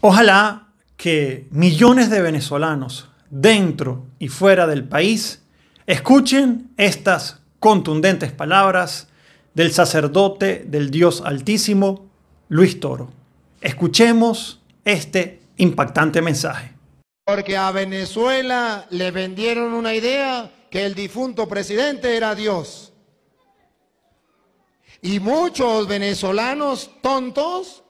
Ojalá que millones de venezolanos dentro y fuera del país escuchen estas contundentes palabras del sacerdote del Dios Altísimo, Luis Toro. Escuchemos este impactante mensaje. Porque a Venezuela le vendieron una idea que el difunto presidente era Dios. Y muchos venezolanos tontos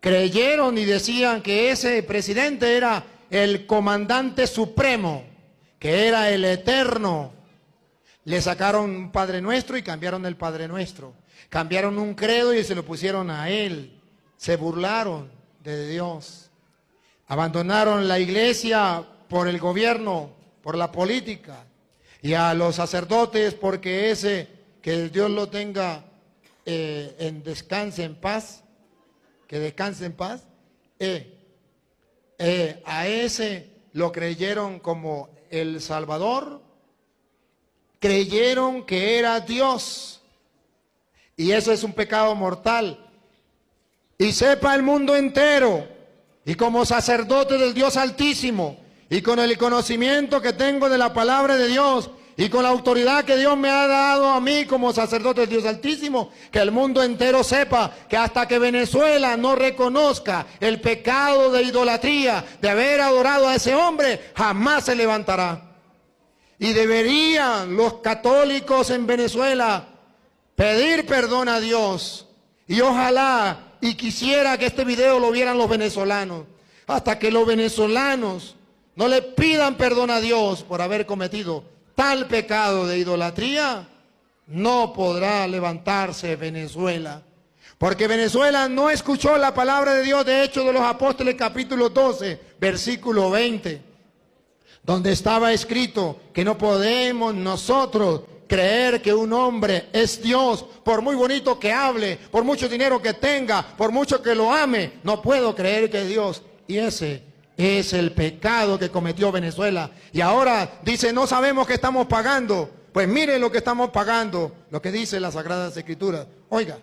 creyeron y decían que ese presidente era el comandante supremo, que era el eterno. Le sacaron un Padre Nuestro y cambiaron el Padre Nuestro. Cambiaron un credo y se lo pusieron a él. Se burlaron de Dios. Abandonaron la iglesia por el gobierno, por la política. Y a los sacerdotes porque ese, que Dios lo tenga eh, en descanso, en paz, que descanse en paz. E, e, a ese lo creyeron como el Salvador, creyeron que era Dios. Y eso es un pecado mortal. Y sepa el mundo entero, y como sacerdote del Dios Altísimo, y con el conocimiento que tengo de la palabra de Dios, y con la autoridad que Dios me ha dado a mí como sacerdote de Dios Altísimo, que el mundo entero sepa que hasta que Venezuela no reconozca el pecado de idolatría, de haber adorado a ese hombre, jamás se levantará. Y deberían los católicos en Venezuela pedir perdón a Dios. Y ojalá y quisiera que este video lo vieran los venezolanos. Hasta que los venezolanos no le pidan perdón a Dios por haber cometido tal pecado de idolatría, no podrá levantarse Venezuela. Porque Venezuela no escuchó la palabra de Dios, de hecho de los Apóstoles, capítulo 12, versículo 20, donde estaba escrito que no podemos nosotros creer que un hombre es Dios, por muy bonito que hable, por mucho dinero que tenga, por mucho que lo ame, no puedo creer que Dios. Y ese es el pecado que cometió Venezuela. Y ahora dice, no sabemos qué estamos pagando. Pues miren lo que estamos pagando, lo que dice la Sagrada Escritura, Oiga.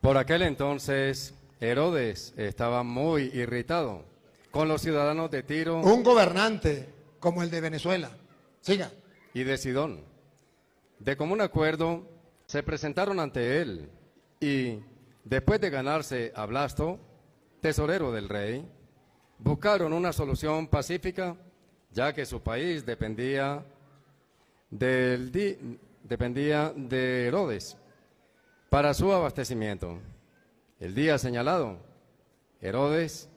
Por aquel entonces, Herodes estaba muy irritado con los ciudadanos de Tiro. Un gobernante como el de Venezuela. Siga. Y de Sidón. De común acuerdo, se presentaron ante él y, después de ganarse a Blasto, tesorero del rey, buscaron una solución pacífica, ya que su país dependía, del dependía de Herodes para su abastecimiento. El día señalado, Herodes,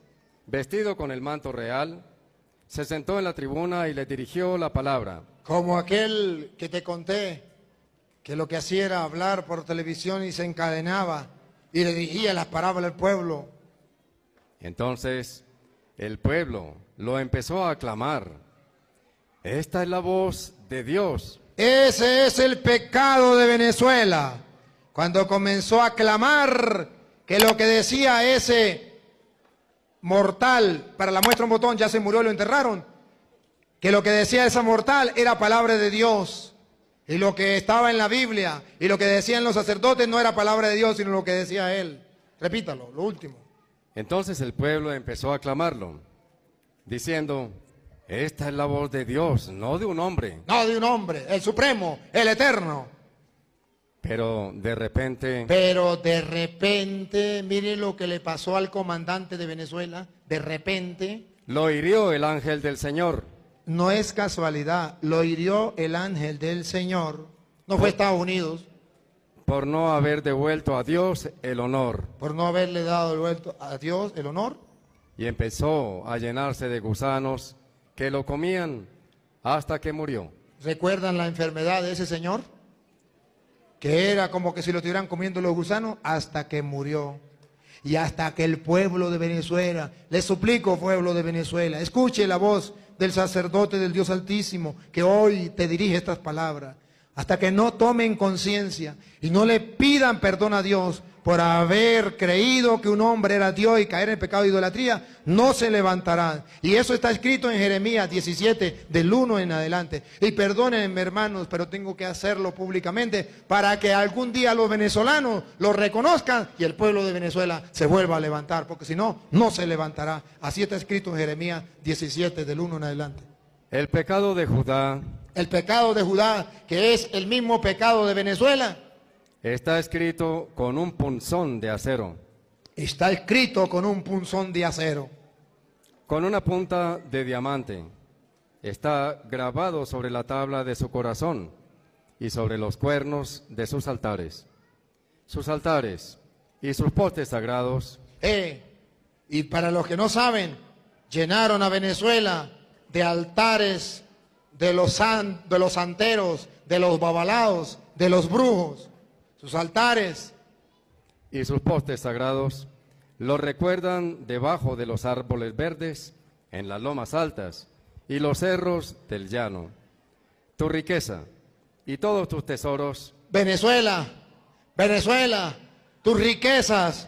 vestido con el manto real, se sentó en la tribuna y le dirigió la palabra. Como aquel que te conté, que lo que hacía era hablar por televisión y se encadenaba y le dirigía las palabras al pueblo. Entonces el pueblo lo empezó a aclamar. Esta es la voz de Dios. Ese es el pecado de Venezuela. Cuando comenzó a clamar que lo que decía ese mortal, para la muestra un botón, ya se murió, lo enterraron, que lo que decía esa mortal era palabra de Dios. Y lo que estaba en la Biblia y lo que decían los sacerdotes no era palabra de Dios, sino lo que decía él. Repítalo, lo último. Entonces el pueblo empezó a clamarlo, diciendo, esta es la voz de Dios, no de un hombre. No de un hombre, el supremo, el eterno. Pero de repente... Pero de repente, mire lo que le pasó al comandante de Venezuela, de repente... Lo hirió el ángel del Señor. No es casualidad, lo hirió el ángel del Señor. No fue pues Estados Unidos. Por no haber devuelto a Dios el honor. Por no haberle dado vuelto a Dios el honor. Y empezó a llenarse de gusanos que lo comían hasta que murió. ¿Recuerdan la enfermedad de ese señor? Que era como que si lo estuvieran comiendo los gusanos hasta que murió. Y hasta que el pueblo de Venezuela, les suplico pueblo de Venezuela, escuche la voz del sacerdote del Dios Altísimo que hoy te dirige estas palabras hasta que no tomen conciencia y no le pidan perdón a Dios por haber creído que un hombre era Dios y caer en el pecado de idolatría, no se levantará Y eso está escrito en Jeremías 17, del 1 en adelante. Y perdónenme, hermanos, pero tengo que hacerlo públicamente para que algún día los venezolanos lo reconozcan y el pueblo de Venezuela se vuelva a levantar, porque si no, no se levantará. Así está escrito en Jeremías 17, del 1 en adelante. El pecado de Judá el pecado de Judá, que es el mismo pecado de Venezuela. Está escrito con un punzón de acero. Está escrito con un punzón de acero. Con una punta de diamante. Está grabado sobre la tabla de su corazón y sobre los cuernos de sus altares. Sus altares y sus postes sagrados. Eh, y para los que no saben, llenaron a Venezuela de altares de los, de los santeros, de los babalaos, de los brujos, sus altares y sus postes sagrados los recuerdan debajo de los árboles verdes, en las lomas altas y los cerros del llano. Tu riqueza y todos tus tesoros. Venezuela, Venezuela, tus riquezas.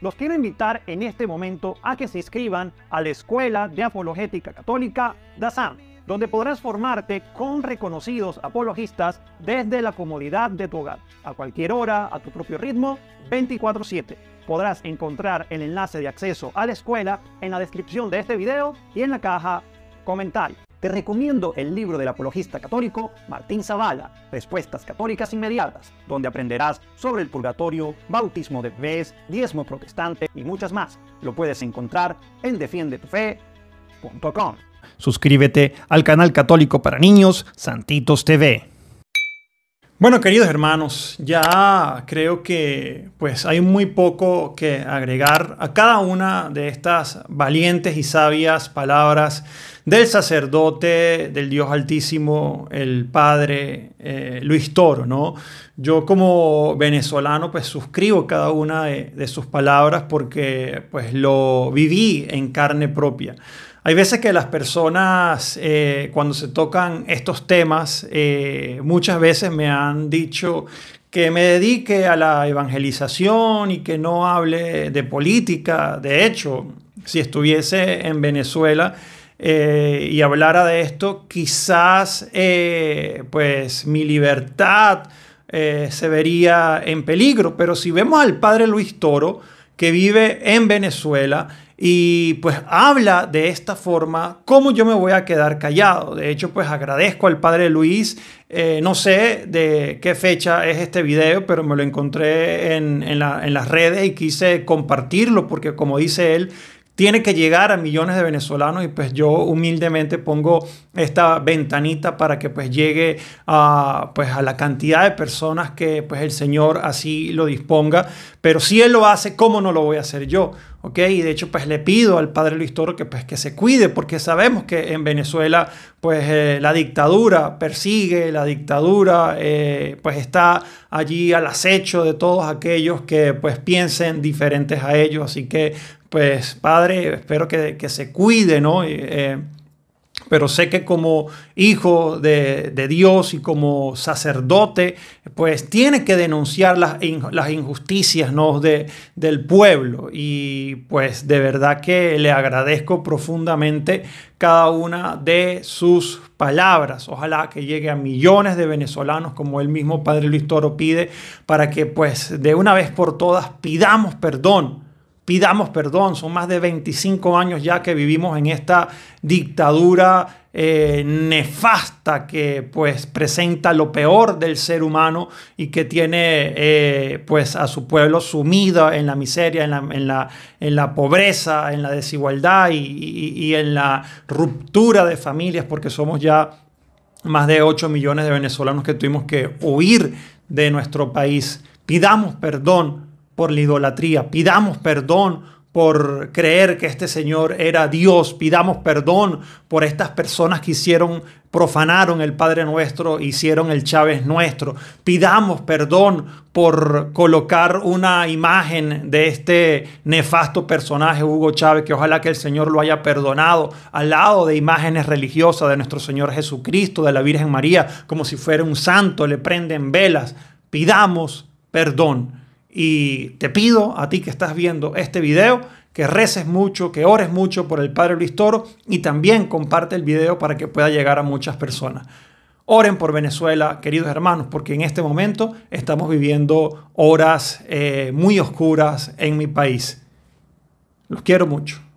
Los quiero invitar en este momento a que se inscriban a la Escuela de Apologética Católica, DASAM donde podrás formarte con reconocidos apologistas desde la comodidad de tu hogar, a cualquier hora, a tu propio ritmo, 24/7. Podrás encontrar el enlace de acceso a la escuela en la descripción de este video y en la caja comentario. Te recomiendo el libro del apologista católico Martín Zavala, Respuestas Católicas Inmediatas, donde aprenderás sobre el purgatorio, bautismo de vez, diezmo protestante y muchas más. Lo puedes encontrar en defiendetufe.com. Suscríbete al canal católico para niños Santitos TV. Bueno, queridos hermanos, ya creo que pues hay muy poco que agregar a cada una de estas valientes y sabias palabras del sacerdote del Dios Altísimo, el Padre eh, Luis Toro, ¿no? Yo como venezolano pues suscribo cada una de, de sus palabras porque pues lo viví en carne propia. Hay veces que las personas, eh, cuando se tocan estos temas, eh, muchas veces me han dicho que me dedique a la evangelización y que no hable de política. De hecho, si estuviese en Venezuela eh, y hablara de esto, quizás pues mi libertad se vería en peligro. Pero si vemos al padre Luis Toro, que vive en Venezuela, y pues habla de esta forma, ¿cómo yo me voy a quedar callado? De hecho, pues agradezco al padre Luis, eh, no sé de qué fecha es este video, pero me lo encontré en, en las redes y quise compartirlo porque como dice él, tiene que llegar a millones de venezolanos y pues yo humildemente pongo esta ventanita para que pues llegue a, pues a la cantidad de personas que pues el Señor así lo disponga, pero si Él lo hace, ¿cómo no lo voy a hacer yo? ¿ok? Y de hecho, pues le pido al padre Luis Toro que, pues, que se cuide, porque sabemos que en Venezuela, pues eh, la dictadura persigue, la dictadura, eh, pues está allí al acecho de todos aquellos que, pues, piensen diferentes a ellos. Así que, pues padre, espero que, se cuide, ¿no? Eh, pero sé que como hijo de, Dios y como sacerdote, pues tiene que denunciar las, las injusticias ¿no? de, del pueblo. Y pues de verdad que le agradezco profundamente cada una de sus palabras. Ojalá que llegue a millones de venezolanos, como el mismo Padre Luis Toro pide, para que pues de una vez por todas pidamos perdón pidamos perdón. Son más de 25 años ya que vivimos en esta dictadura eh, nefasta que pues presenta lo peor del ser humano y que tiene eh, pues a su pueblo sumido en la miseria, en la, en la, pobreza, en la desigualdad y, y en la ruptura de familias porque somos ya más de 8 millones de venezolanos que tuvimos que huir de nuestro país. Pidamos perdón por la idolatría, pidamos perdón por creer que este Señor era Dios. Pidamos perdón por estas personas que hicieron, profanaron el Padre nuestro, hicieron el Chávez nuestro. Pidamos perdón por colocar una imagen de este nefasto personaje, Hugo Chávez, que ojalá que el Señor lo haya perdonado, al lado de imágenes religiosas de nuestro Señor Jesucristo, de la Virgen María, como si fuera un santo, le prenden velas. Pidamos perdón. Y te pido a ti que estás viendo este video que reces mucho, que ores mucho por el Padre Luis Toro y también comparte el video para que pueda llegar a muchas personas. Oren por Venezuela, queridos hermanos, porque en este momento estamos viviendo horas eh, muy oscuras en mi país. Los quiero mucho.